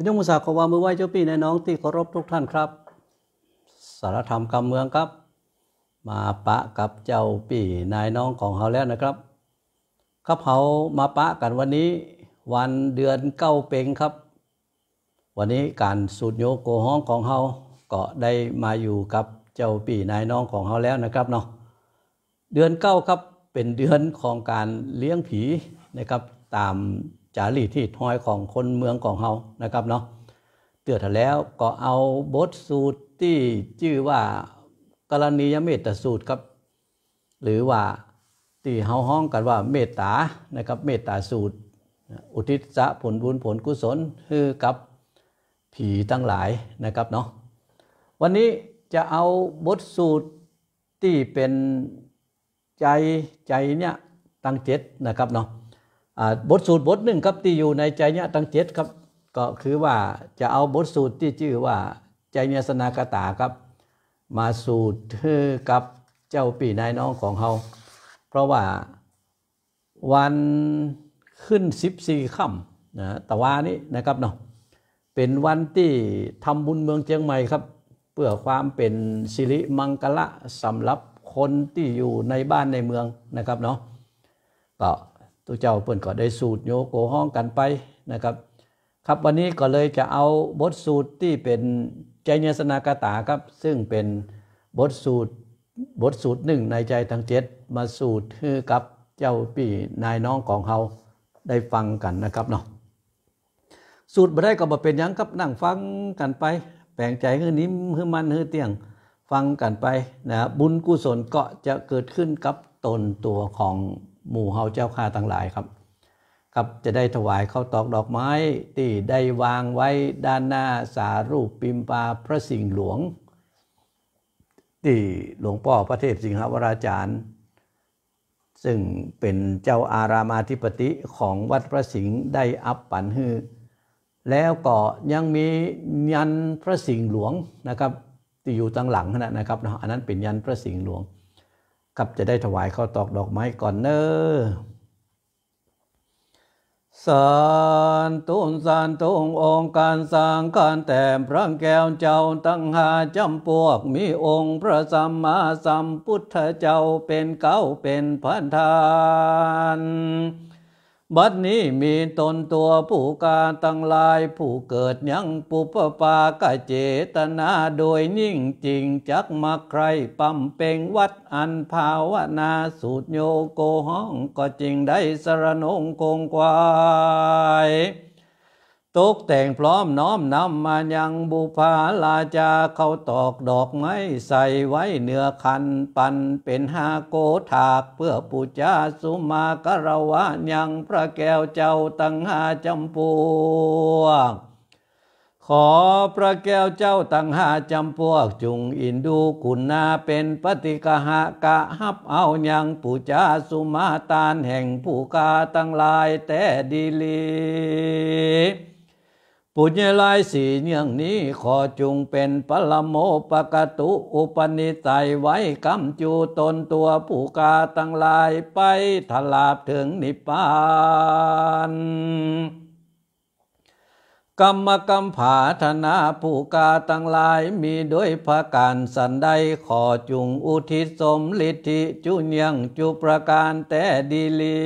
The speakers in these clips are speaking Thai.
คุณยงมุสาขอวามือไหว้เจ้าพี่ในน้องที่เคารพทุกท่านครับ สารธรรมกรรมเมืองครับ มาปะกับเจ้าปี่นายน้องของเขาแล้วนะครับข้าเขามาปะกันวันนี้วันเดือนเก้าเปงครับ วันนี้การสูตรโยโกห้องของเขาก็ได้มาอยู่กับเจ้าปี่นายน้องของเขาแล้วนะครับเนาะเดือนเก้าครับเป็นเดือนของการเลี้ยงผีนะครับตามจารีที่ท้อยของคนเมืองของเฮานะครับเนาะเตือนแล้วก็เอาบทสูตรที่ชื่อว่ากรณียเมตตาสูตรครับ หรือว่าที่เฮาห้องกันว่าเมตตานะครับเมตตาสูตร อุทิศะผลบุญผลกุศลคือกับผีตั้งหลายนะครับเนาะวันนี้จะเอาบทสูตรที่เป็นใจใจเนี่ยตั้งเจ็ดนะครับเนาะบทสูตรบทหนึ่งครับที่อยู่ในใจยะตังเจ็ดครับ ก็คือว่าจะเอาบทสูตรที่ชื่อว่า ใจเนียสนากตาครับ มาสูตรกับเจ้าปีนายน้องของเขาเพราะว่า วันขึ้นสิบสี่ค่ำนะตะวานี้นะครับเนาะเป็นวันที่ทำบุญเมืองเชียงใหม่ครับ เพื่อความเป็น สิริมังคละสำหรับคนที่อยู่ในบ้านในเมืองนะครับเนาะก็ตัวเจ้าเปิ่นก็ได้สูตรโยโกห้องกันไปนะครับ ครับวันนี้ก็เลยจะเอาบทสูตรที่เป็นใจเนสนากตาครับ ซึ่งเป็นบทสูตรบทสูตรหนึ่งในใจทั้งเจ็ดมาสูตรฮือกับเจ้าปีนายน้องของเขาได้ฟังกันนะครับเนาะสูตรบ่ได้ ก็บ่เป็นยังครับนั่งฟังกันไป แปลงใจฮือนิ่มฮือมันฮือเตียงฟังกันไปนะบุญกุศลก็จะเกิดขึ้นกับตนตัวของหมู่เฮาเจ้าข้าทั้งหลายครับครับ จะได้ถวายข้าวตอกดอกไม้ที่ได้วางไว้ด้านหน้าสารูปปิมปาพระสิงห์หลวงที่หลวงพ่อพระเทพสิงหวราจารย์ซึ่งเป็นเจ้าอารามาธิปติของวัดพระสิงห์ได้อัปปันฮือแล้วก็ยังมียันพระสิงห์หลวงนะครับที่อยู่ตั้งหลังนะครับอันนั้นเป็นยันพระสิงห์หลวงกับ จะได้ถวายข้าวตอกดอกไม้ก่อนเนอสานตุนสานตุงองค์การสร้างการแต่พระแก้วเจ้าตั้งหาจำพวกมีองค์พระสัมมาสัมพุทธเจ้าเป็นเก้าเป็นพันธานบัดนี้มีตนตัวผู้การตั้งลายผู้เกิดยังปุปปากะเจตนาโดยนิ่งจริงจักมาใครปั๊มเป่งวัดอันภาวนาสูตรโยโกห้องก็จริงได้สรนงคงควายตกแต่งพร้อมน้อมนำมายังบุพาลาจาเขาตอกดอกไม้ใส่ไว้เนื้อคันปันเป็นหาโกถากเพื่อปูจาสุมาการวะยังพระแก้วเจ้าตั้งหาจำปวกขอพระแก้วเจ้าตั้งหาจำพวกจุงอินดูกุณาเป็นปฏิกหะกะฮับเอายังปูจาสุมาตานแห่งผู้กาตั้งลายแต่ดีลีปุญญลายสีเน่ยงนี้ขอจุงเป็นปรโมปกตุอุปนิสัยไว้กำจูตนตัวผู้กาตั้งลายไปถลาบถึงนิพพานกรรมกรรมผาธนาผู้กาตั้งลายมีด้วยพระการสันใดขอจุงอุทิศสมฤทธิจุเนียงจุประการแต่ดีลี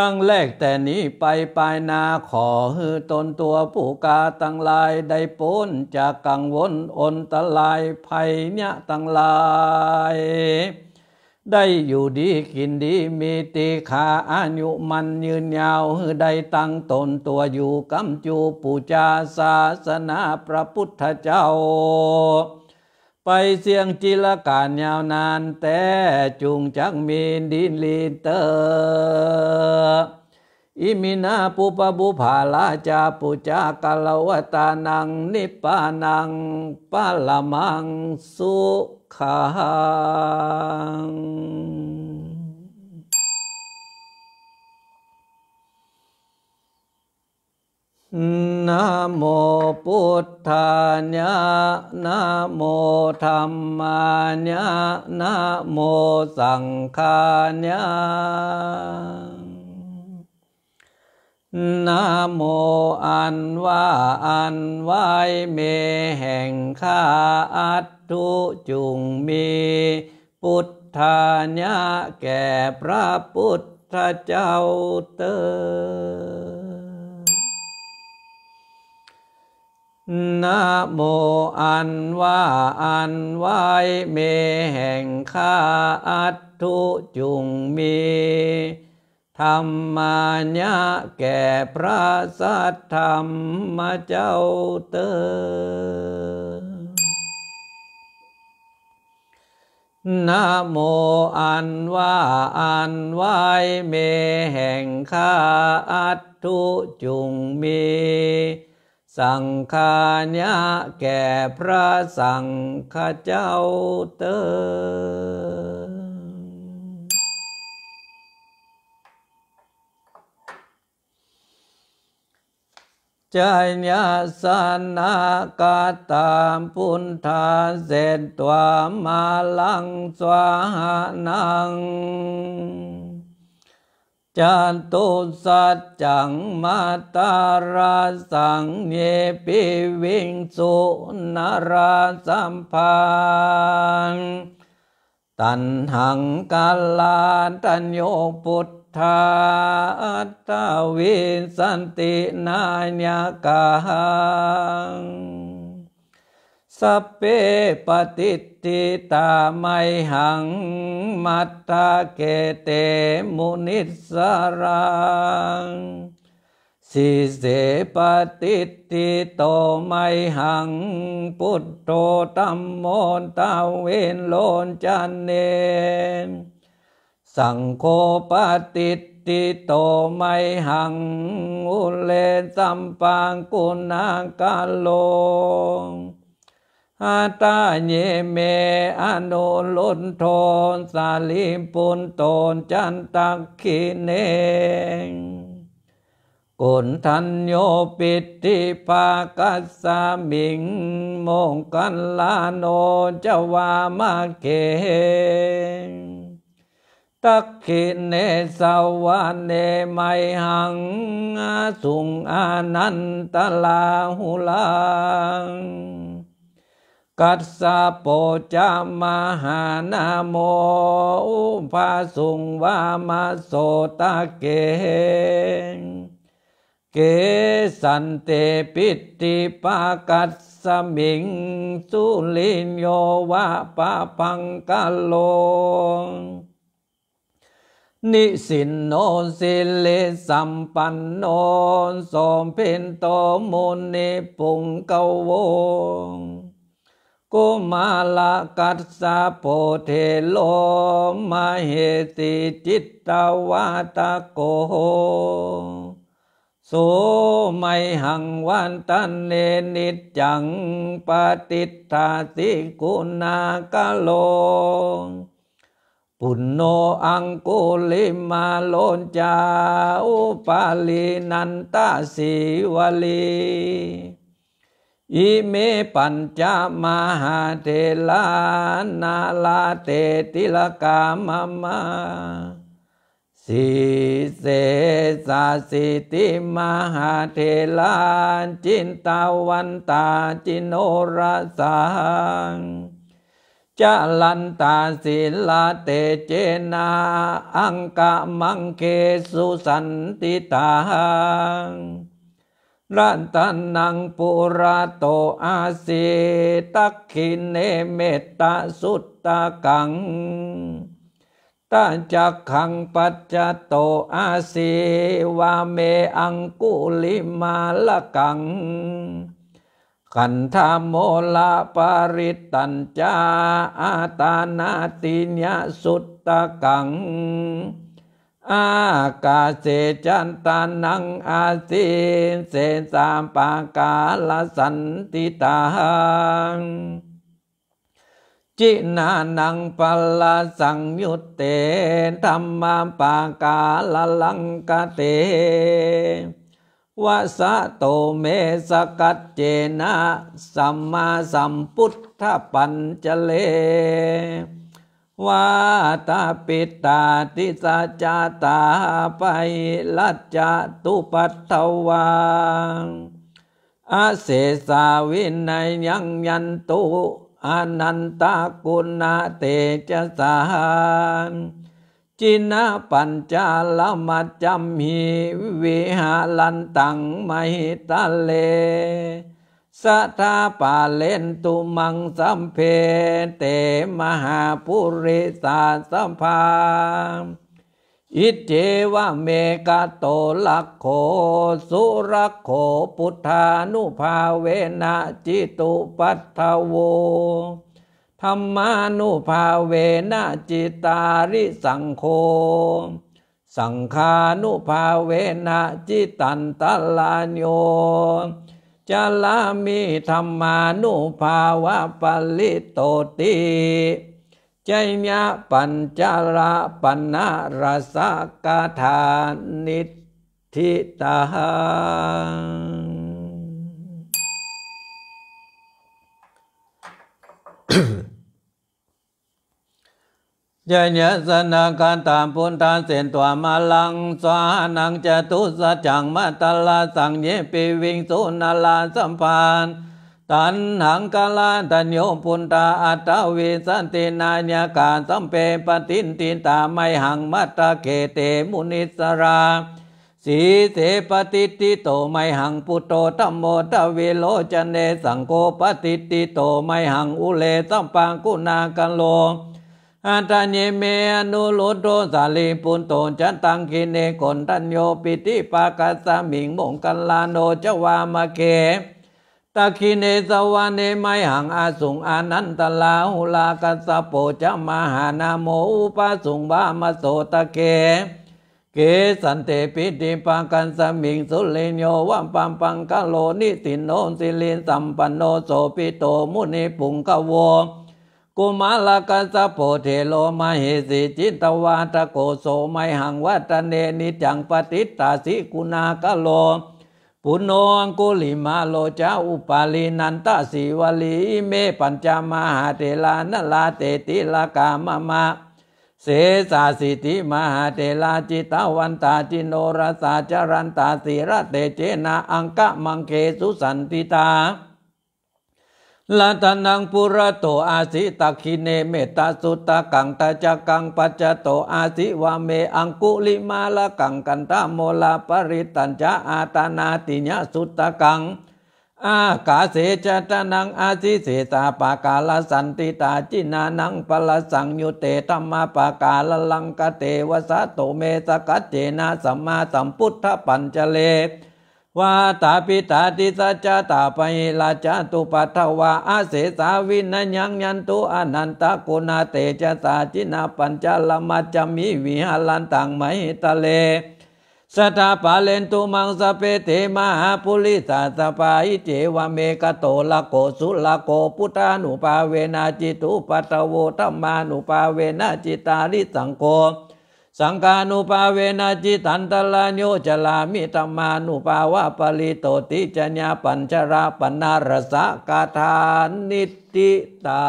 ตั้งแรกแต่นี้ไปปลายนาขอฮือตนตัวผู้กาตั้งลาย ได้ปนจากกังวลอนตรายภัยเนี่ยตั้งลาย ได้อยู่ดีกินดีมีตีขาอายุมันยืนยาวือได้ตั้งตนตัวอยู่ กำจูปูจาศาสนาพระพุทธเจ้าไปเสียงจิลการยาวนาน แต่จุงจักมีดินลีเตออิมินาปุปบุภาลาจาปุจากาลวตานัง นิปานังปาลมังสุขังนะโมพุทธายะนะโมธรรมายะนะโมสังฆายะนะโมอันว่าอันไว้เมแห่งข้าอัตตุจุงมีพุทธายะแก่พระพุทธเจ้าเตอนะโมอันว่าอันไว้เมแห่งข้าอัตถุจุงมีธรรมัญะแก่พระสัทธรรมมาเจ้าเตอนะโมอันว่าอันไว้เมแห่งข้าอัตถุจุงมีสังฆาญะแก่พระสังฆเจ้าเตอจญาสนากาตามพุนธาเศษตวามาลังสวานังจันตุสัจจังมาตาราสังเยปิวิงสุนาราสัมพันตันหังกาลาตัญโยปุทธาตาวิสันตินายกังสเปปติติตาไมหังมัตตาเกเตมุนิสรังสิเสปติติโตไมหังพุทโตตัมโมนตาเวนโลนจันเนสังโคปติติโตไมหังอุเลสัมปังกุณากาโลอาตาเยเมอานุลุนทนสาลิมปุนตนจันตักขิเนงกุณทันโยปิติภากัสสามิงมงกันลานโนจวามาเกตักขิเนสาวะเนไมหังสุงอานันตลาหุลางกัสสะโปจามหานะโมอุปสุงวามะโสตะเกเกสันเตปิตติปะกัสสะมิงสุลิโยวะปะพังกะโลง Nisino sile sampanno sompinto muni pungkawong. กุมาลกัสสะโพเทโลมาเหติจิตตวาตโกโสไมหังวันตันเนนิจังปฏิทธาสิกุณากะโล ปุณโนอังกุลิมาโลนจาอุปาลีนันตาสีวลีอิเมปัญจมหาเทลานาลาเตติลกามมาสิเสสาสิติมหาเทลาจินตาวันตาจินโนรสังจะลันตาศิลาเตเจนาอังกะมังเคสุสันติตังรันตันังปุระโตอาสิตักขินเนเมตตาสุตตะกังตาจักขังปัจจโตอาสิวาเมอังกุลิมาละกัง ขันธโมลาปาริตัญจาอาตานาติญญสุตตะกังอาคาเสจันตานังอาสิเสสามปากาลสันติตังจินานังปัลลสังยุตเตธรรมปากาลลังกเตวะสะโตเมสกัจเจนะสัมมาสัมพุทธปัญจเลวาตาปิตาติสาจาตาไปลัจจตุปัตถวังอาเสสาวินัยยังยันตุอนันตากุณาเตจสานจินาปัญจาลมัจจมหิวิหาลันตังมหิตะเลสทาปาเลนตุมังสัมเพเตมหาปุริสาสัมภาอิเจวะเมกะโตลักโขสุรโขพุทธานุภาเวนะจิตุปัตถโวธรรมานุภาเวนะจิตาริสังโฆสังขานุภาเวนะจิตันตลาโยจลามีธรรมานุภาวะปลิโตติใจมะปัญจระปนารสกาธานิทิตายยะสนากาตามพุนทานเสนตัวมาลังสวานังจตุสัจังมาตลาสังเยปิวิงสุนาลาสัมพานตันหังกาลาตัญโยพุนตาอัตวิสันตินายากาสัมเปปตินติตาไมหังมัตเกเตมุนิสรา สีเสปฏิติโตไมหังปุโตตัมโมตวิโลจเนสังโกปฏิติโตไมหังอุเลสัมปังกุนากันโลอัตานเมอนุโลโตสาลีปุนโตจันตังกิเนกนตัญโยปิติปากัสสมิงมงกัลลาโนจวามเก ตะคิเนสวาเนไมหังอาสุงอานันตลาหุลากัสโปจะมหานาโมอุปาสุงบามโสตะเก เกสันเตปิติปากันสมิงสุเลโยวัมปัมปังกะโลนิตินโนสิลินสัมปันโนโสปิโตมุนิปุงกะโวกุมาลกัสโพเทโลมาเหสิจิตวาตโกโสไมหังวัตเนนิจังปฏิตาสิกุณากโลปุโนอังกุลิมาโลจาอุปาลินันตาสิวลีเมปัญจมาหาเทลานลาเตติลากามะมะเสสาสิติมหาเทลาจิตาวันตาจินโนรสาจรันตาสิระเตเจนะอังกะมังเคสุสันติตาลัตนังปุระโตอาสิตักขิเนเมตาสุตากังตาจักังปัจจโตอาสิวเมอังกุลิมาละกังกันตาโมลาปริตันจาอาตานาติญะสุตากังอากาเสจตนังอาสิเสตาปากาลสันติตาจินานังปลสังยุเตธรรมาปากาลลังกเตวสะโตเมสกัจเจนะสัมมาสัมพุทธปัญจเลวาตาปิตาติสัจจตาไปลาจตุปัทวาอาเสสาวินยังยันตุอนันตะกุณาเตจตาจินาปัญจลมัจมิวิหาลันตังไมตะเลสตาปาเลนตุมังสเปเทมหาปุริสาสปาอิเจวเมกโตละโกสุละโกพุทานุปาเวนาจิตุปัตโวธรรมานุปาเวนาจิตาริสังโกสังกานุปาเวนะจิตันตลาโยจลามิตมานุปาวะปริโตติจัญญาปัญจราปนารสะกาทานิติตา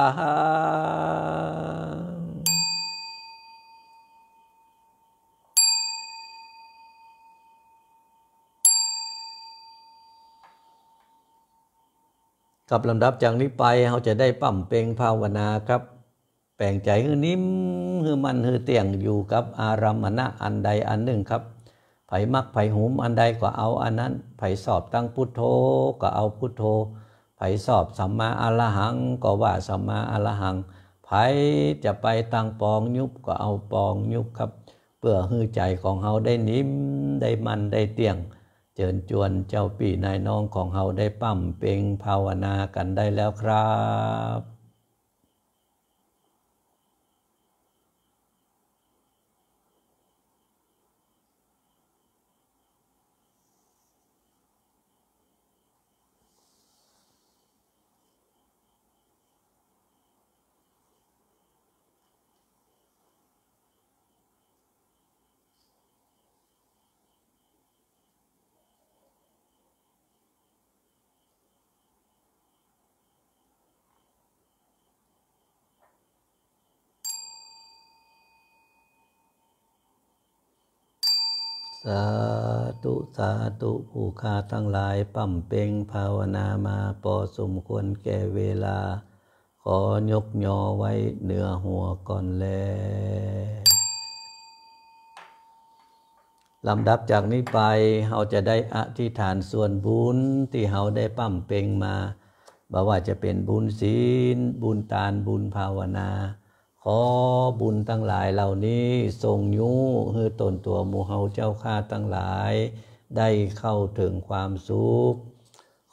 กับลำดับจากนี้ไปเราจะได้ปั่มเปงภาวนาครับแปลงใจคือนิ่มคือมันคือเตียงอยู่กับอารามณะอันใดอันหนึ่งครับไผมักไผหุมอันใดก็เอาอันนั้นไผสอบตั้งพุทโธก็เอาพุทโธไผสอบสัมมาอรหังก็ว่าสัมมาอรหังไผจะไปตั้งปองยุบก็เอาปองยุบครับเพื่อหื้อใจของเฮาได้นิ่มได้มันได้เตียงเจิญจวนเจ้าปีนายน้องของเฮาได้ปั้มเปงภาวนากันได้แล้วครับสาธุสาธุผู้คาทั้งหลายปั่มเป่งภาวนามาพอสมควรแก่เวลา ขอยกยอไว้เหนือหัวก่อนแลลำดับจากนี้ไปเราจะได้อธิษฐานส่วนบุญที่เราได้ปั่มเป่งมาบ่าว่าจะเป็นบุญศีล บุญทานบุญภาวนาขอบุญทั้งหลายเหล่านี้ทรงยุคือตนตัวมูเฮาเจ้าข้าทั้งหลาย ได้เข้าถึงความสุข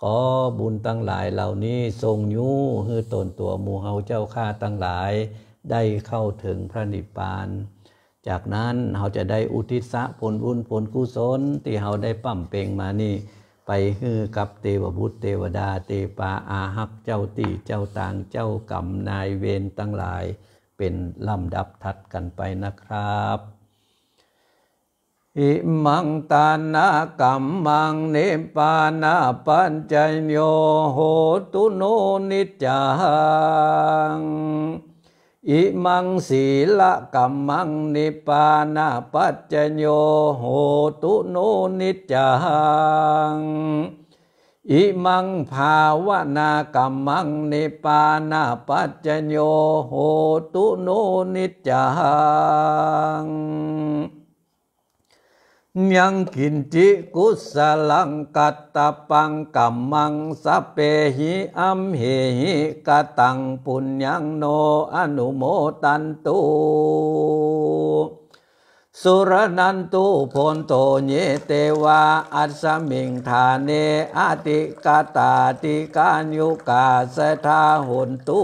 ขอบุญทั้งหลายเหล่านี้ทรงยุคือตนตัวมูเฮาเจ้าข้าทั้งหลาย ได้เข้าถึงพระนิพพาน จากนั้นเราจะได้อุทิศะผลบุญผลกุศลที่เราได้ปั้มเปงมานี่ ไปฮือกับเทวบุตรเทวดาเตปาอาหักเจ้าตีเจ้าต่างเจ้ากรรมนายเวรตั้งหลายเป็นลำดับถัดกันไปนะครับ อิมังตานะกัมมังเนปานาปัญจโยโหตุโนนิจัง อิมังศีละกัมมังนิปานาปัจจโยโหตุโนนิจังอิมังภาวนากรรมังนิปานาปัจจโยโหตุโนนิจังยังกินจิกุสลังกัตตปังกัมมังสเปหิอัมเหหิกตังปุญญังโนอนุโมตันตุสุรนันตุพนโตเนเตวาอัสมิงธาเนอาติกาตาติกายุกาสทาหุนตุ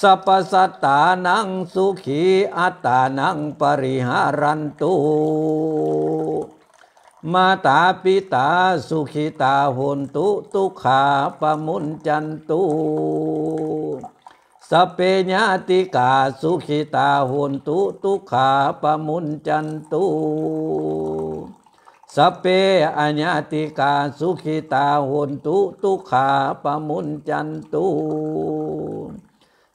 สัพสัตตานังสุขีอัตานังปริหารันตุมาตาปิตาสุขิตาหุนตุทุขาปมุนจันตุสเปญาติกาสุขิตาหุนตุตุขาปมุนจันตุสเปอัญาติกาสุขิตาหุนตุตุขาปมุนจันตุ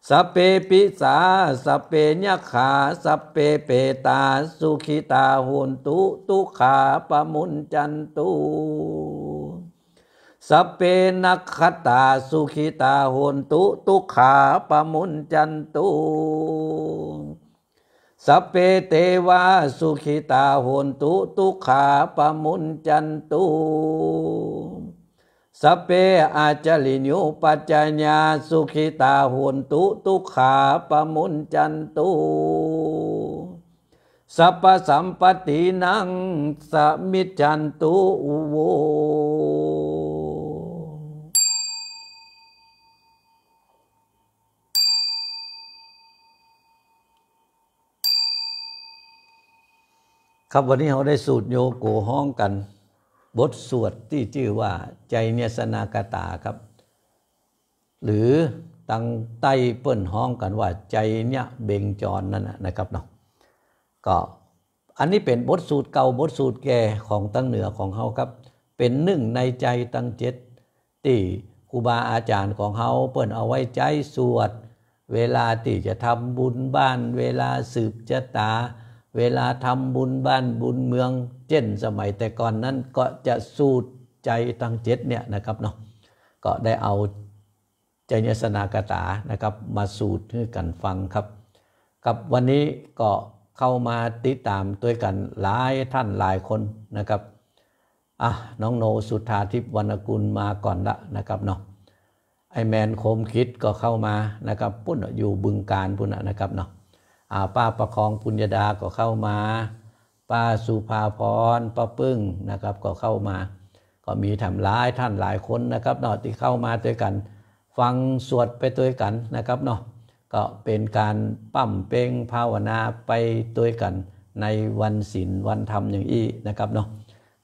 สเปปิสาสเปญาขาสเปเปตาสุขิตาหุนตุตุขาปมุนจันตุสเปนัคตาสุขิตาหุนตุตุขาปมุนจันตุ สเปเตวาสุขิตาหุนตุตุขาปมุนจันตุ สเปอาจลิญุปัจญญาสุขิตาหุนตุตุขาปมุนจันตุสัพสัมปตินังสมิจันตุโวครับวันนี้เราได้สูตรโยโกห้องกัน บทสวดที่ชื่อว่าใจเนสนากตาครับ หรือตั้งใต้เปิ้นห้องกันว่าใจเนี่ยเบงจรนั่นนะครับเนาะก็อันนี้เป็นบทสูตรเก่าบทสูตรแก่ของตั้งเหนือของเขาครับ เป็นหนึ่งในใจตั้งเจ็ดตีครูบาอาจารย์ของเขาเปิ้นเอาไว้ใจสวด เวลาตีจะทำบุญบ้าน เวลาสืบจะตาเวลาทำบุญบ้านบุญเมืองเช่นสมัยแต่ก่อนนั้นก็จะสูดใจตั้งเจ็ดเนี่ยนะครับเนาะก็ได้เอาใจเนสนากตานะครับ มาสูดให้กันฟังครับ กับวันนี้ก็เข้ามาติดตามด้วยกันหลายท่านหลายคนนะครับอ่ะน้องโนสุธาทิพวรรณกุลมาก่อนละนะครับเนาะไอแมนโคมคิดก็เข้ามานะครับปุ้นอยู่บึงการปุ้นนะครับเนาะป้าประคองปุญญาดาก็เข้ามา ป้าสุภาพรป้าปึ้งนะครับ ก็เข้ามา ก็มีทำร้ายท่านหลายคนนะครับเนาะที่เข้ามาด้วยกัน ฟังสวดไปด้วยกันนะครับเนาะก็เป็นการปั้มเป่งภาวนาไปด้วยกัน ในวันศีลวันธรรมอย่างอี้นะครับเนาะ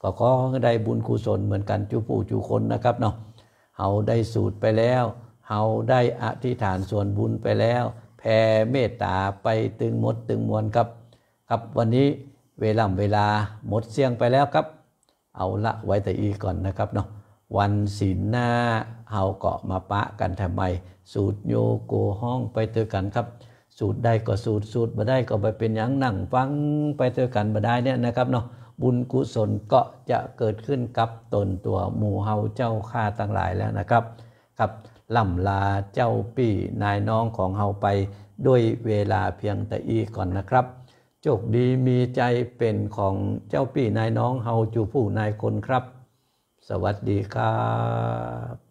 ก็ขอได้บุญกุศลเหมือนกันจูผู้จูคนนะครับเนาะเฮาได้สูตรไปแล้วเฮาได้อธิษฐานส่วนบุญไปแล้วแผ่เมตตาไปตึงมดตึงมวลครับครับวันนี้เวลาเวลาหมดเสียงไปแล้วครับ เอาละไว้แต่อีก่อนนะครับเนาะวันศีลหน้าเฮาเกาะมาปะกันทำไมสูตรโยโกห้องไปเจอกันครับ สูตรได้ก็สูตรสูตรมาได้ก็ไปเป็นอย่างนั่งฟังไปเจอกันมาได้เนี่ยนะครับเนาะบุญกุศลก็จะเกิดขึ้นกับตนตัวหมู่เฮาเจ้าข้าต่างหลายแล้วนะครับครับล่ำลาเจ้าปี่นายน้องของเฮาไป ด้วยเวลาเพียงแต่อีก่อนนะครับโชคดีมีใจเป็นของเจ้าปี่นายน้องเฮาจูผู้นายคนครับ สวัสดีครับ